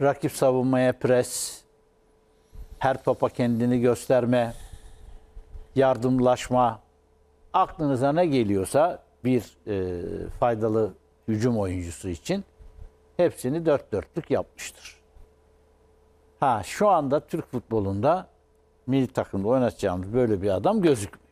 rakip savunmaya pres, her topa kendini gösterme, yardımlaşma, aklınıza ne geliyorsa bir e, faydalı hücum oyuncusu için hepsini dört dörtlük yapmıştır. Ha şu anda Türk futbolunda milli takımda oynatacağımız böyle bir adam gözükmüyor.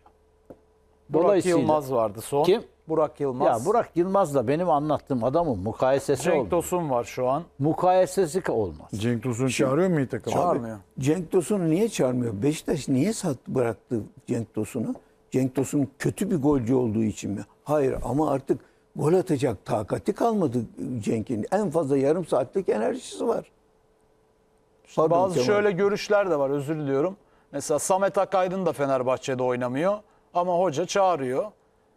Burak Yılmaz vardı son. Kim? Burak Yılmaz. Ya Burak Yılmaz'la benim anlattığım adamın mukayesesi Cenk oldu. Tosun var şu an. Mukayesesi olmaz. Cenk Tosun çağırıyor mu iyi takım? Çağırmıyor. Cenk Tosun'u niye çağırmıyor? Beşiktaş niye sat bıraktı Cenk Tosun'u? Cenk Tosun kötü bir golcü olduğu için mi? Hayır ama artık gol atacak takati kalmadı Cenk'in. En fazla yarım saatlik enerjisi var. Pardon, Bazı Kemal. şöyle görüşler de var özür diliyorum. Mesela Samet Akaydın da Fenerbahçe'de oynamıyor ama hoca çağırıyor.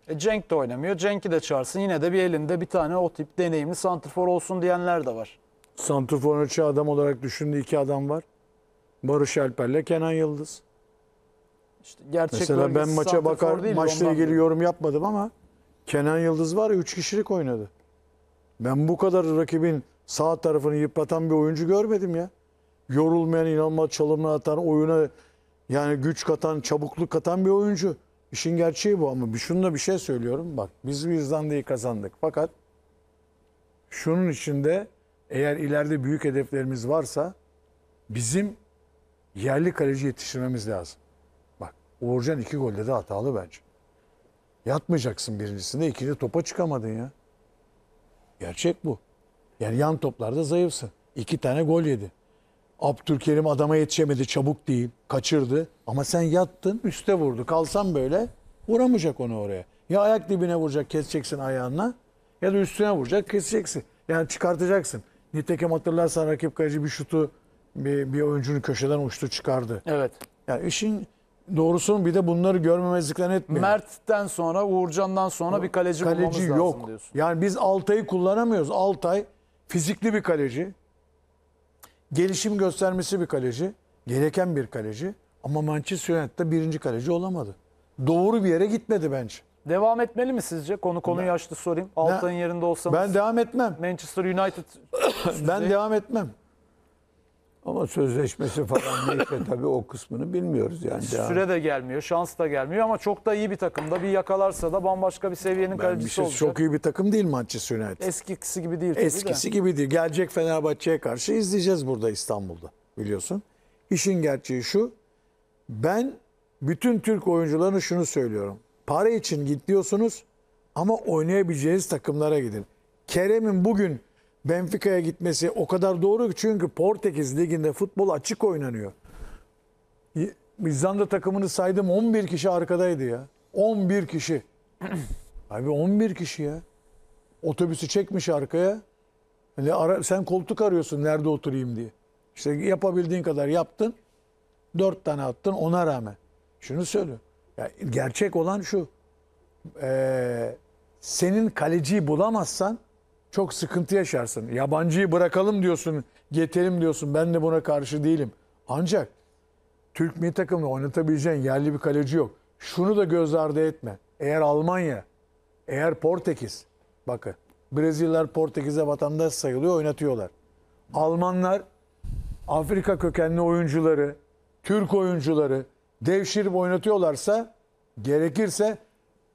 E, Cenk de oynamıyor. Cenk'i de çağırsın. Yine de bir elinde bir tane o tip deneyimli santrfor olsun diyenler de var. Santrfor ölçü adam olarak düşündüğü iki adam var. Barış Alper'le Kenan Yıldız. İşte gerçek Mesela ben maça bakar, maçla ilgili değil. yorum yapmadım ama Kenan Yıldız var ya 3 kişilik oynadı. Ben bu kadar rakibin sağ tarafını yıpratan bir oyuncu görmedim ya. Yorulmayan, inanılmaz çalımlar atan, oyuna yani güç katan, çabukluk katan bir oyuncu. İşin gerçeği bu ama şunu da bir şey söylüyorum. Bak biz İzlanda'yı kazandık. Fakat şunun içinde eğer ileride büyük hedeflerimiz varsa bizim yerli kaleci yetiştirmemiz lazım. Bak Uğurcan iki golde de hatalı bence. Yatmayacaksın birincisinde ikinci topa çıkamadın ya. Gerçek bu. Yani yan toplarda zayıfsın. İki tane gol yedi. Abdülkerim adama yetişemedi çabuk değil. Kaçırdı. Ama sen yattın üste vurdu. Kalsan böyle vuramayacak onu oraya. Ya ayak dibine vuracak keseceksin ayağına ya da üstüne vuracak keseceksin. Yani çıkartacaksın. Nitekim hatırlarsan rakip kaleci bir şutu bir, bir oyuncunun köşeden uçtu çıkardı. Evet. Yani işin doğrusunun bir de bunları görmemezlikten etmiyor. Mert'ten sonra Uğurcan'dan sonra bir kaleci, kaleci bulmamız yok. lazım diyorsun. Yani biz Altay'ı kullanamıyoruz. Altay fizikli bir kaleci gelişim göstermesi bir kaleci. Gereken bir kaleci. Ama Manchester United'da birinci kaleci olamadı. Doğru bir yere gitmedi bence. Devam etmeli mi sizce? Konu konu ben, yaşlı sorayım. Altay'ın yerinde olsanız. Ben devam etmem. Manchester United. ben devam etmem. Ama sözleşmesi falan neyse tabii o kısmını bilmiyoruz yani. Süre de gelmiyor, şans da gelmiyor ama çok da iyi bir takımda bir yakalarsa da bambaşka bir seviyenin ben kalecisi şey olacak. Çok iyi bir takım değil Manchester United. Eskisi gibi değil tabii Eskisi de. gibi değil. Gelecek Fenerbahçe'ye karşı izleyeceğiz burada İstanbul'da biliyorsun. İşin gerçeği şu. Ben bütün Türk oyuncularına şunu söylüyorum. Para için git diyorsunuz ama oynayabileceğiniz takımlara gidin. Kerem'in bugün Benfica'ya gitmesi o kadar doğru çünkü Portekiz liginde futbol açık oynanıyor. İzlanda takımını saydım 11 kişi arkadaydı ya. 11 kişi. Abi 11 kişi ya. Otobüsü çekmiş arkaya. Yani ara, sen koltuk arıyorsun nerede oturayım diye. İşte yapabildiğin kadar yaptın. 4 tane attın ona rağmen. Şunu söylüyorum. Ya gerçek olan şu. Ee, senin kaleciyi bulamazsan çok sıkıntı yaşarsın. Yabancıyı bırakalım diyorsun, getirelim diyorsun. Ben de buna karşı değilim. Ancak Türk milli takımını oynatabileceğin yerli bir kaleci yok. Şunu da göz ardı etme. Eğer Almanya, eğer Portekiz, bakın Brezilyalar Portekiz'e vatandaş sayılıyor, oynatıyorlar. Almanlar Afrika kökenli oyuncuları, Türk oyuncuları devşirip oynatıyorlarsa gerekirse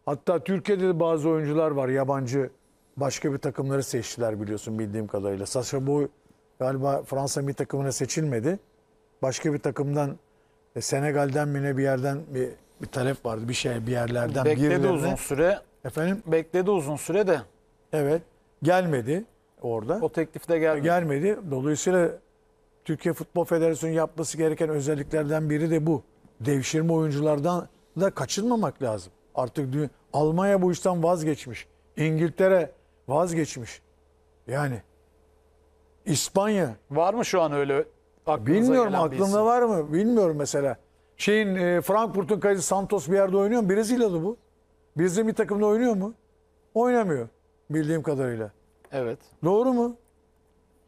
hatta Türkiye'de de bazı oyuncular var yabancı başka bir takımları seçtiler biliyorsun bildiğim kadarıyla. Sasha Boy galiba Fransa bir takımına seçilmedi. Başka bir takımdan e, Senegal'den mi ne bir yerden bir, bir talep vardı bir şey bir yerlerden. Bekledi birilerine. uzun süre. Efendim? Bekledi uzun süre de. Evet gelmedi orada. O teklif de gelmedi. E, gelmedi. Dolayısıyla Türkiye Futbol Federasyonu yapması gereken özelliklerden biri de bu. Devşirme oyunculardan da kaçınmamak lazım. Artık Almanya bu işten vazgeçmiş. İngiltere vazgeçmiş. Yani İspanya. Var mı şu an öyle Bilmiyorum gelen aklımda var mı? Bilmiyorum mesela. Şeyin e, Frankfurt'un kalecisi Santos bir yerde oynuyor mu? Brezilyalı bu. Bizim bir takımda oynuyor mu? Oynamıyor bildiğim kadarıyla. Evet. Doğru mu?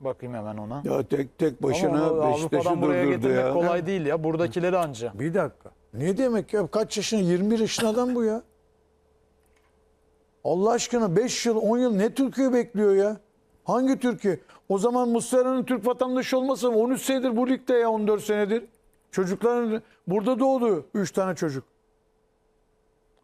Bakayım hemen ona. Ya tek tek Ama onu başına Beşiktaş'ı buraya durdurdu getirmek ya. kolay değil ya. Buradakileri anca. Bir dakika. Ne demek ya? Kaç yaşında? 21 yaşında adam bu ya. Allah aşkına 5 yıl 10 yıl ne Türkiye bekliyor ya? Hangi Türkiye? O zaman Muslera'nın Türk vatandaşı olmasa 13 senedir bu ligde ya 14 senedir. Çocukların burada doğdu 3 tane çocuk.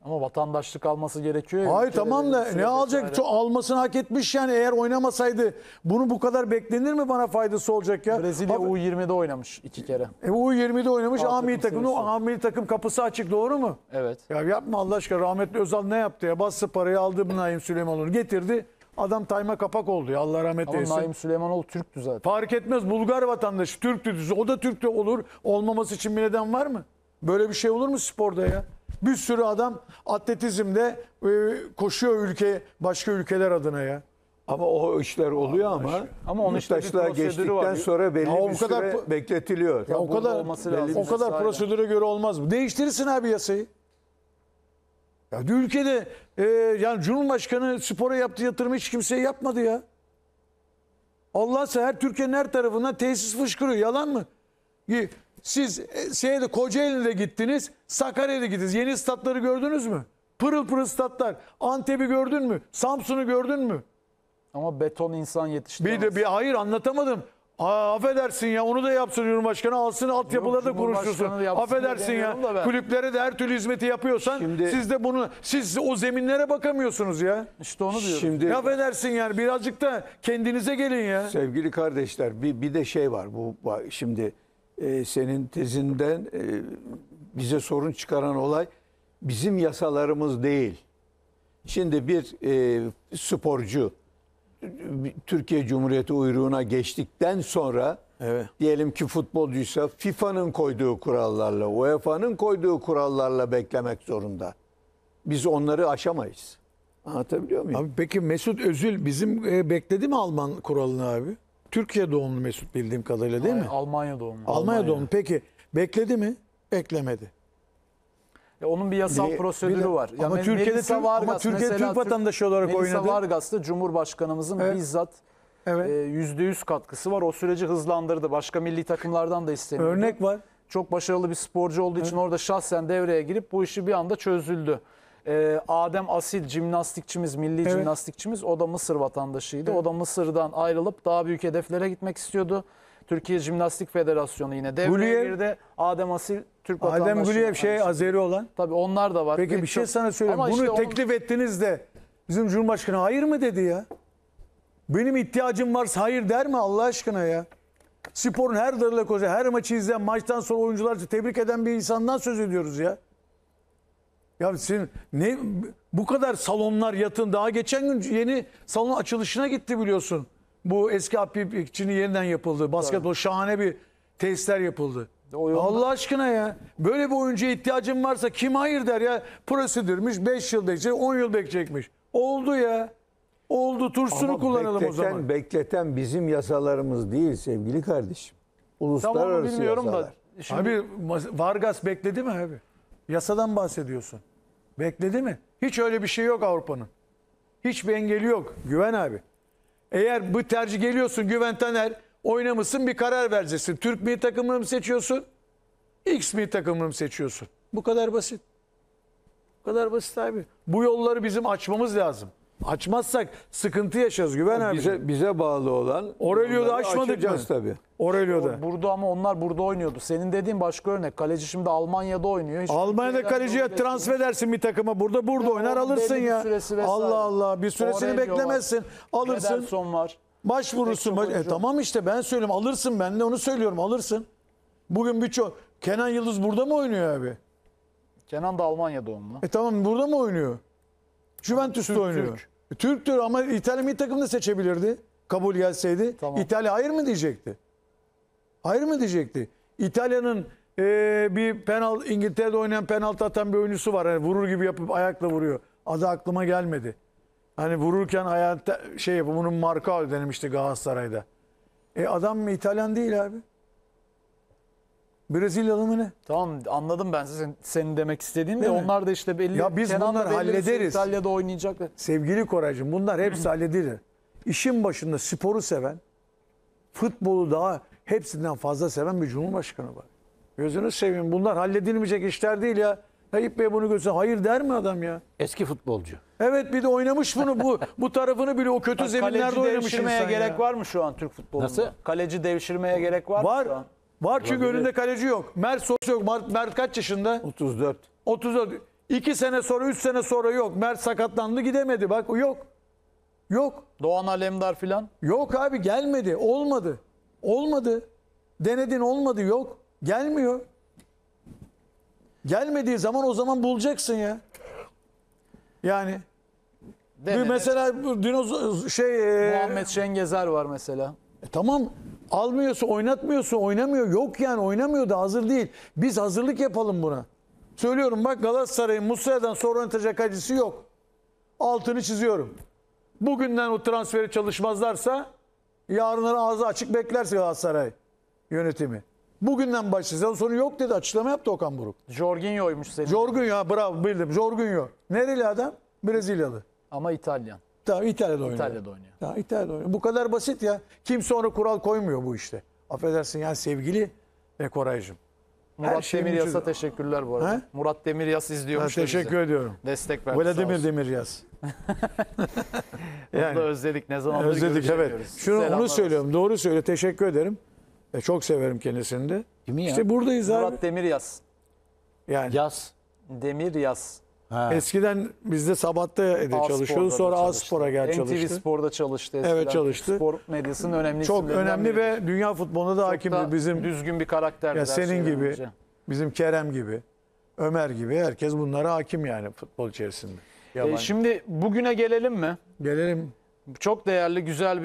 Ama vatandaşlık alması gerekiyor. ya. Hayır tamam da şey ne alacak? Çok almasını hak etmiş yani eğer oynamasaydı bunu bu kadar beklenir mi bana faydası olacak ya? Brezilya Abi- U20'de oynamış iki kere. E, U20'de oynamış A takım takımı, A takım kapısı açık doğru mu? Evet. Ya yapma Allah aşkına rahmetli Özal ne yaptı ya? Bastı parayı aldı bu Naim Süleymanoğlu getirdi. Adam tayma kapak oldu ya Allah rahmet Ama eylesin. Naim Süleymanoğlu Türktü zaten. Fark etmez Bulgar vatandaşı Türk düdüzü o da Türk de olur. Olmaması için bir neden var mı? Böyle bir şey olur mu sporda ya? Bir sürü adam atletizmde e, koşuyor ülke başka ülkeler adına ya. Ama o işler oluyor ama ama onun işte bir geçtikten var. sonra belli ya bir o kadar, süre bekletiliyor. Ya o kadar olması lazım. o kadar prosedüre göre olmaz mı? Değiştirirsin abi yasayı. Ya ülkede e, yani Cumhurbaşkanı spora yaptı yatırımı hiç kimseye yapmadı ya. Allah'sa her Türkiye'nin her tarafından tesis fışkırıyor. Yalan mı? Siz e, şeyde Kocaeli'de gittiniz, Sakarya'da gittiniz. Yeni statları gördünüz mü? Pırıl pırıl statlar. Antep'i gördün mü? Samsun'u gördün mü? Ama beton insan yetiştiremez. Bir de bir hayır anlatamadım. Aa, affedersin ya onu da yapsın Cumhurbaşkanı alsın altyapıları da konuşursun. Affedersin ya kulüplere de her türlü hizmeti yapıyorsan Şimdi, siz de bunu siz o zeminlere bakamıyorsunuz ya. İşte onu diyorum. Şimdi, ya affedersin yani birazcık da kendinize gelin ya. Sevgili kardeşler bir, bir de şey var bu şimdi e, senin tezinden e, bize sorun çıkaran olay bizim yasalarımız değil. Şimdi bir e, sporcu Türkiye Cumhuriyeti uyruğuna geçtikten sonra evet. diyelim ki futbolcuysa FIFA'nın koyduğu kurallarla, UEFA'nın koyduğu kurallarla beklemek zorunda. Biz onları aşamayız. Anlatabiliyor muyum? Abi peki Mesut Özil bizim e, bekledi mi Alman kuralını abi? Türkiye doğumlu Mesut bildiğim kadarıyla değil Hayır, mi? Almanya doğumlu. Almanya, Almanya doğumlu. Peki bekledi mi? Beklemedi. Ya onun bir yasal Bir prosedürü bir de- var. Ya ama Me- Türkiye'de Melisa Türk- ama Türkiye Türk vatandaşı olarak Melisa oynadı. Vargas da Cumhurbaşkanımızın Evet. bizzat Evet. e, %100 katkısı var. O süreci hızlandırdı. Başka milli takımlardan da isteniyor. Örnek var. Çok başarılı bir sporcu olduğu için orada şahsen devreye girip bu işi bir anda çözüldü. Ee, Adem Asil cimnastikçimiz, milli evet. cimnastikçimiz o da Mısır vatandaşıydı. Evet. O da Mısır'dan ayrılıp daha büyük hedeflere gitmek istiyordu. Türkiye Jimnastik Federasyonu yine devreye girdi. Adem Asil Türk vatandaşı. Adem Güliyev şey Azeri olan. Tabii onlar da var. Peki bir şey sana söyleyeyim. Ama Bunu işte teklif onun... ettiniz de bizim Cumhurbaşkanı hayır mı dedi ya? Benim ihtiyacım varsa hayır der mi Allah aşkına ya? Sporun her dalıyla koca, her maçı izleyen, maçtan sonra oyuncularca tebrik eden bir insandan söz ediyoruz ya. Ya sizin ne bu kadar salonlar yatın. Daha geçen gün yeni salon açılışına gitti biliyorsun. Bu eski Apipçi'nin yeniden yapıldı. Basketbol şahane bir tesisler yapıldı. O Allah aşkına ya. Böyle bir oyuncuya ihtiyacın varsa kim hayır der ya. Prosedürmüş 5 yıl bekleyecek 10 yıl bekleyecekmiş. Oldu ya. Oldu tursunu Ama kullanalım bekleten, o zaman. Bekleten bizim yasalarımız değil sevgili kardeşim. Uluslararası Tamam bilmiyorum yasalar. da. Şimdi, Abi Vargas bekledi mi abi? Yasadan bahsediyorsun. Bekledi mi? Hiç öyle bir şey yok Avrupa'nın. Hiçbir engeli yok. Güven abi. Eğer bu tercih geliyorsun Güven Taner oynamışsın bir karar vereceksin. Türk mi takımını mı seçiyorsun? X mi takımını mı seçiyorsun? Bu kadar basit. Bu kadar basit abi. Bu yolları bizim açmamız lazım. Açmazsak sıkıntı yaşarız Güven abi. Bize, bize bağlı olan. Aurelio'da açmadık mı? tabii. Aurelio'da. Burada ama onlar burada oynuyordu. Senin dediğin başka örnek. Kaleci şimdi Almanya'da oynuyor. Hiç Almanya'da kaleciye transfer edersin bir takıma. Burada burada Ya oynar alırsın ya. Allah Allah bir süresini Aurelio var. beklemezsin. Alırsın. Ederson var. Başvurursun. Pek E, tamam işte ben söylüyorum alırsın ben de onu söylüyorum alırsın. Bugün birçok Kenan Yıldız burada mı oynuyor abi? Kenan da Almanya doğumlu. E tamam burada mı oynuyor? Juventus'ta Türk, oynuyor. Türk. Türktür ama İtalya milli takımını da seçebilirdi. Kabul gelseydi. Tamam. İtalya hayır mı diyecekti? Hayır mı diyecekti? İtalya'nın e, bir penal İngiltere'de oynayan penaltı atan bir oyuncusu var. Yani vurur gibi yapıp ayakla vuruyor. Adı aklıma gelmedi. Hani vururken hayatta şey yapıp bunun marka denemişti Galatasaray'da. E adam İtalyan değil abi. Brezilyalı mı ne? Tamam anladım ben senin, senin demek istediğin de onlar da işte belli. Ya biz Kenan bunları belli bir sürü hallederiz. İtalya'da oynayacaklar. Sevgili Koraycığım bunlar hepsi halledilir. İşin başında sporu seven, futbolu daha hepsinden fazla seven bir cumhurbaşkanı var. Gözünü seveyim bunlar halledilmeyecek işler değil ya. Tayyip Bey bunu görse hayır der mi adam ya? Eski futbolcu. Evet bir de oynamış bunu bu bu tarafını bile o kötü zeminlerde Kaleci oynamış devşirmeye insan gerek ya. var mı şu an Türk futbolunda? Nasıl? Kaleci devşirmeye gerek var, mı Var. şu an? Var çünkü Olabilir. önünde kaleci yok. Mert Sosa yok. Mert, Mert kaç yaşında? 34. 34. 2 sene sonra 3 sene sonra yok. Mert sakatlandı gidemedi bak yok. Yok. Doğan Alemdar filan. Yok abi gelmedi. Olmadı. Olmadı. Denedin olmadı yok. Gelmiyor. Gelmediği zaman o zaman bulacaksın ya. Yani Denene. mesela dinozor şey e, Muhammed Şengezer var mesela. E, tamam. Almıyorsa oynatmıyorsa oynamıyor. Yok yani oynamıyor da hazır değil. Biz hazırlık yapalım buna. Söylüyorum bak Galatasaray'ın Musa'dan sonra oynatacak acısı yok. Altını çiziyorum. Bugünden o transferi çalışmazlarsa yarınları ağzı açık beklerse Galatasaray yönetimi. Bugünden başlayacağız. Sonu yok dedi. Açıklama yaptı Okan Buruk. Jorginho'ymuş senin. Jorginho bravo bildim. Jorginho. Nereli adam? Brezilyalı. Ama İtalyan. Daha İtalya'da oynuyor. İtalya'da oynuyor. Daha İtalya'da oynuyor. Bu kadar basit ya. Kimse ona kural koymuyor bu işte. Affedersin yani sevgili ve Koray'cığım. Murat Demir Demiryas'a teşekkürler bu arada. He? Murat Demiryas izliyormuş. Ha, teşekkür bize. ediyorum. Destek vermiş. Vladimir Demiryas. yani, onu da özledik ne zaman Özledik evet. Şunu onu söylüyorum. Doğru söyle. Teşekkür ederim. E, çok severim kendisini de. Kimi ya? İşte buradayız Murat abi. Murat Demiryas. Yani. Yaz. Demiryas. Ha. Eskiden bizde Sabah'ta A çalışıyordu. Sonra A Spor'a gel NTV çalıştı. Spor'da çalıştı. eskiden. Evet, çalıştı. Spor medyasının önemli Çok önemli biriydi. ve dünya futboluna da hakim Bizim düzgün bir karakter. ya senin gibi, bizim Kerem gibi, Ömer gibi herkes bunlara hakim yani futbol içerisinde. E, Yabancı. şimdi bugüne gelelim mi? Gelelim Çok değerli, güzel bir